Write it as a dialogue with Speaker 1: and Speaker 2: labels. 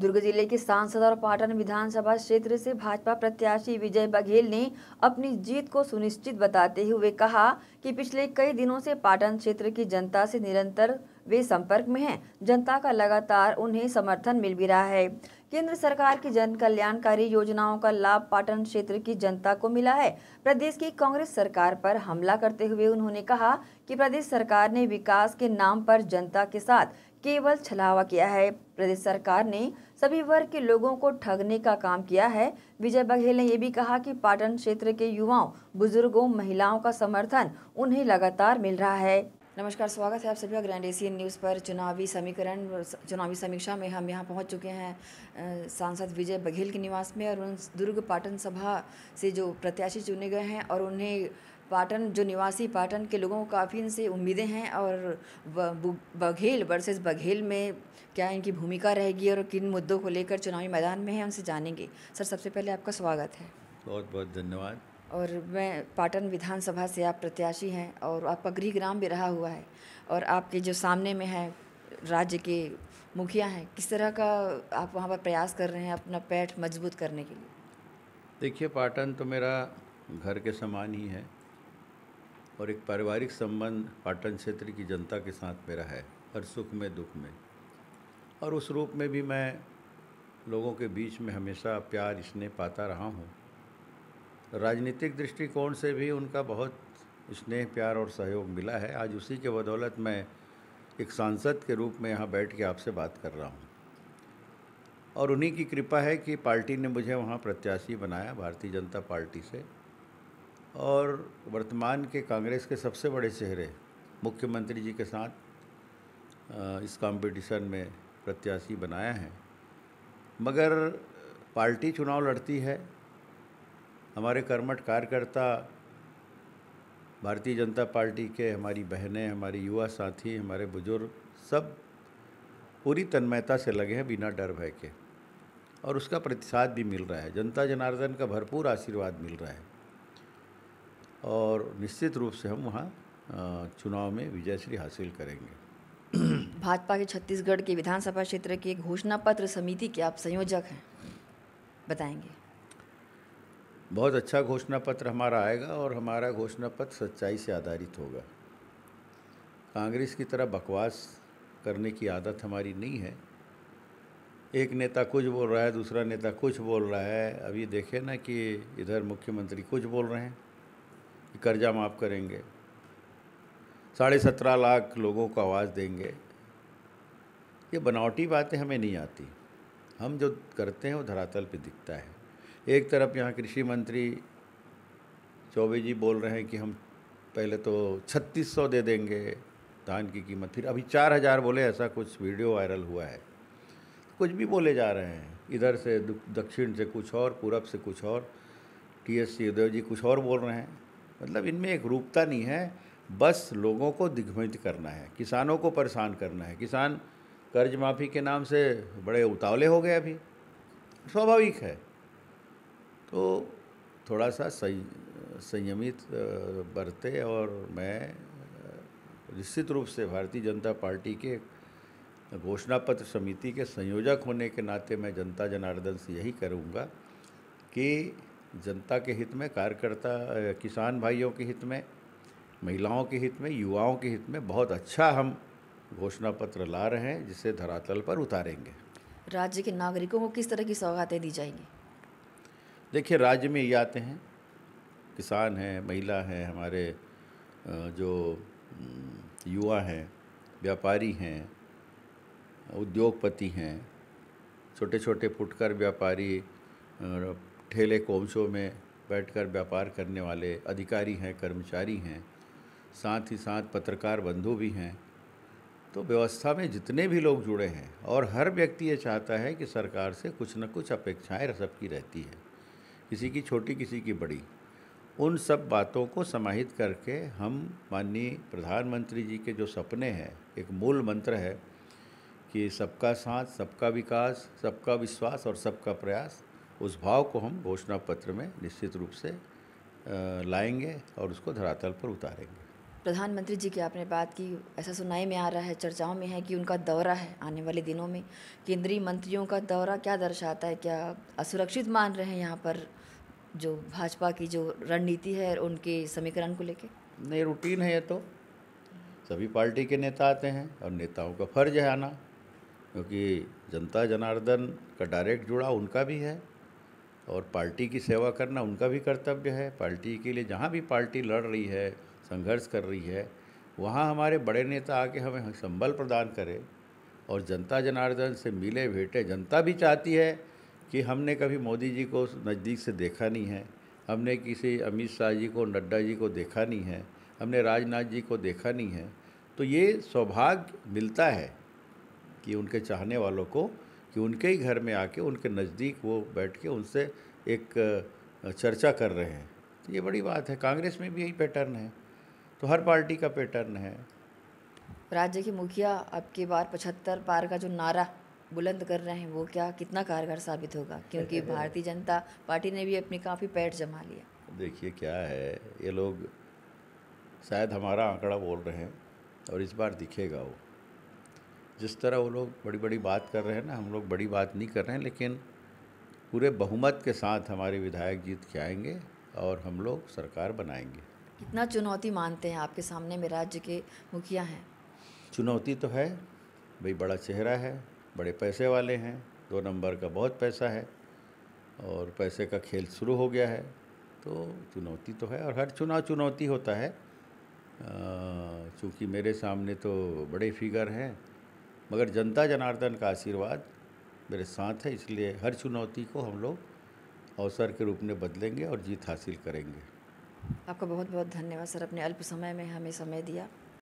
Speaker 1: दुर्ग जिले के सांसद और पाटन विधानसभा क्षेत्र से भाजपा प्रत्याशी विजय बघेल ने अपनी जीत को सुनिश्चित बताते हुए कहा कि पिछले कई दिनों से पाटन क्षेत्र की जनता से निरंतर वे संपर्क में हैं जनता का लगातार उन्हें समर्थन मिल भी रहा है केंद्र सरकार की जन कल्याणकारी योजनाओं का लाभ पाटन क्षेत्र की जनता को मिला है प्रदेश की कांग्रेस सरकार पर हमला करते हुए उन्होंने कहा कि प्रदेश सरकार ने विकास के नाम पर जनता के साथ केवल छलावा किया है प्रदेश सरकार ने सभी वर्ग के लोगों को ठगने का काम किया है विजय बघेल ने यह भी कहा कि पाटन क्षेत्र के युवाओं बुजुर्गों महिलाओं का समर्थन उन्हें लगातार मिल रहा है नमस्कार स्वागत है आप सभी का ग्रैंड एशियन न्यूज़ पर चुनावी समीकरण चुनावी समीक्षा में हम यहाँ पहुँच चुके हैं सांसद विजय बघेल के निवास में और उन दुर्ग पाटन सभा से जो प्रत्याशी चुने गए हैं और उन्हें पाटन जो निवासी पाटन के लोगों को काफ़ी इनसे उम्मीदें हैं और बघेल वर्सेस बघेल में क्या इनकी भूमिका रहेगी और किन मुद्दों को लेकर चुनावी मैदान में है उनसे जानेंगे सर सबसे पहले आपका स्वागत है
Speaker 2: बहुत बहुत धन्यवाद
Speaker 1: और मैं पाटन विधानसभा से आप प्रत्याशी हैं और आपका गृह ग्राम भी रहा हुआ है और आपके जो सामने में है राज्य के मुखिया हैं किस तरह का आप वहाँ पर प्रयास कर रहे हैं अपना पैठ मजबूत करने के लिए
Speaker 2: देखिए पाटन तो मेरा घर के समान ही है और एक पारिवारिक संबंध पाटन क्षेत्र की जनता के साथ मेरा है हर सुख में दुख में और उस रूप में भी मैं लोगों के बीच में हमेशा प्यार स्नेह पाता रहा हूँ राजनीतिक दृष्टिकोण से भी उनका बहुत स्नेह प्यार और सहयोग मिला है आज उसी के बदौलत मैं एक सांसद के रूप में यहाँ बैठ के आपसे बात कर रहा हूँ और उन्हीं की कृपा है कि पार्टी ने मुझे वहाँ प्रत्याशी बनाया भारतीय जनता पार्टी से और वर्तमान के कांग्रेस के सबसे बड़े चेहरे मुख्यमंत्री जी के साथ इस कंपटीशन में प्रत्याशी बनाया है मगर पार्टी चुनाव लड़ती है हमारे कर्मठ कार्यकर्ता भारतीय जनता पार्टी के हमारी बहनें हमारे युवा साथी हमारे बुजुर्ग सब पूरी तन्मयता से लगे हैं बिना डर भय के और उसका प्रतिसाद भी मिल रहा है जनता जनार्दन का भरपूर आशीर्वाद मिल रहा है और निश्चित रूप से हम वहाँ चुनाव में विजयश्री हासिल करेंगे
Speaker 1: भाजपा के छत्तीसगढ़ के विधानसभा क्षेत्र के घोषणा पत्र समिति के आप संयोजक हैं बताएंगे
Speaker 2: बहुत अच्छा घोषणा पत्र हमारा आएगा और हमारा घोषणा पत्र सच्चाई से आधारित होगा कांग्रेस की तरह बकवास करने की आदत हमारी नहीं है एक नेता कुछ बोल रहा है दूसरा नेता कुछ बोल रहा है अभी देखें ना कि इधर मुख्यमंत्री कुछ बोल रहे हैं कि कर्जा माफ़ करेंगे साढ़े सत्रह लाख लोगों को आवाज़ देंगे ये बनावटी बातें हमें नहीं आती हम जो करते हैं वो धरातल पे दिखता है एक तरफ यहाँ कृषि मंत्री चौबे जी बोल रहे हैं कि हम पहले तो छत्तीस सौ दे देंगे धान की कीमत फिर अभी चार हज़ार बोले ऐसा कुछ वीडियो वायरल हुआ है कुछ भी बोले जा रहे हैं इधर से दक्षिण से कुछ और पूरब से कुछ और टी एस सी उदय जी कुछ और बोल रहे हैं मतलब इनमें एक रूपता नहीं है बस लोगों को दिग्भ्रमित करना है किसानों को परेशान करना है किसान कर्ज माफ़ी के नाम से बड़े उतावले हो गए अभी स्वाभाविक है तो थोड़ा सा संयमित बरते और मैं निश्चित रूप से भारतीय जनता पार्टी के घोषणा पत्र समिति के संयोजक होने के नाते मैं जनता जनार्दन से यही करूँगा कि जनता के हित में कार्यकर्ता किसान भाइयों के हित में महिलाओं के हित में युवाओं के हित में बहुत अच्छा हम घोषणा पत्र ला रहे हैं जिसे धरातल पर उतारेंगे
Speaker 1: राज्य के नागरिकों को किस तरह की सौगातें दी जाएंगी
Speaker 2: देखिए राज्य में ये आते हैं किसान हैं महिला हैं हमारे जो युवा हैं व्यापारी हैं उद्योगपति हैं छोटे छोटे फुटकर व्यापारी ठेले कोवचों में बैठकर व्यापार करने वाले अधिकारी हैं कर्मचारी हैं साथ ही साथ पत्रकार बंधु भी हैं तो व्यवस्था में जितने भी लोग जुड़े हैं और हर व्यक्ति ये चाहता है कि सरकार से कुछ न कुछ अपेक्षाएं सबकी रहती है किसी की छोटी किसी की बड़ी उन सब बातों को समाहित करके हम माननीय प्रधानमंत्री जी के जो सपने हैं एक मूल मंत्र है कि सबका साथ सबका विकास सबका विश्वास और सबका प्रयास उस भाव को हम घोषणा पत्र में निश्चित रूप से लाएंगे और उसको धरातल पर उतारेंगे
Speaker 1: प्रधानमंत्री जी की आपने बात की ऐसा सुनाई में आ रहा है चर्चाओं में है कि उनका दौरा है आने वाले दिनों में केंद्रीय मंत्रियों का दौरा क्या दर्शाता है क्या असुरक्षित मान रहे हैं यहाँ पर जो भाजपा की जो रणनीति है उनके समीकरण को लेके
Speaker 2: नहीं रूटीन है ये तो सभी पार्टी के नेता आते हैं और नेताओं का फर्ज है आना क्योंकि जनता जनार्दन का डायरेक्ट जुड़ा उनका भी है और पार्टी की सेवा करना उनका भी कर्तव्य है पार्टी के लिए जहाँ भी पार्टी लड़ रही है संघर्ष कर रही है वहाँ हमारे बड़े नेता आके हमें संबल प्रदान करें और जनता जनार्दन से मिले भेटे जनता भी चाहती है कि हमने कभी मोदी जी को नज़दीक से देखा नहीं है हमने किसी अमित शाह जी को नड्डा जी को देखा नहीं है हमने राजनाथ जी को देखा नहीं है तो ये सौभाग्य मिलता है कि उनके चाहने वालों को कि उनके ही घर में आके उनके नज़दीक वो बैठ के उनसे एक चर्चा कर रहे हैं तो ये बड़ी बात है कांग्रेस में भी यही पैटर्न है तो हर पार्टी का पैटर्न है
Speaker 1: राज्य के मुखिया अब की बार पचहत्तर पार का जो नारा बुलंद कर रहे हैं वो क्या कितना कारगर साबित होगा क्योंकि भारतीय जनता पार्टी ने भी अपनी काफ़ी पैठ जमा लिया
Speaker 2: देखिए क्या है ये लोग शायद हमारा आंकड़ा बोल रहे हैं और इस बार दिखेगा वो जिस तरह वो लोग बड़ी बड़ी बात कर रहे हैं ना हम लोग बड़ी बात नहीं कर रहे हैं लेकिन पूरे बहुमत के साथ हमारे विधायक जीत के आएंगे और हम लोग सरकार बनाएंगे
Speaker 1: कितना चुनौती मानते हैं आपके सामने में राज्य के मुखिया हैं
Speaker 2: चुनौती तो है भाई बड़ा चेहरा है बड़े पैसे वाले हैं दो नंबर का बहुत पैसा है और पैसे का खेल शुरू हो गया है तो चुनौती तो है और हर चुनाव चुनौती होता है चूँकि मेरे सामने तो बड़े फिगर हैं मगर जनता जनार्दन का आशीर्वाद मेरे साथ है इसलिए हर चुनौती को हम लोग अवसर के रूप में बदलेंगे और जीत हासिल करेंगे
Speaker 1: आपका बहुत बहुत धन्यवाद सर अपने अल्प समय में हमें समय दिया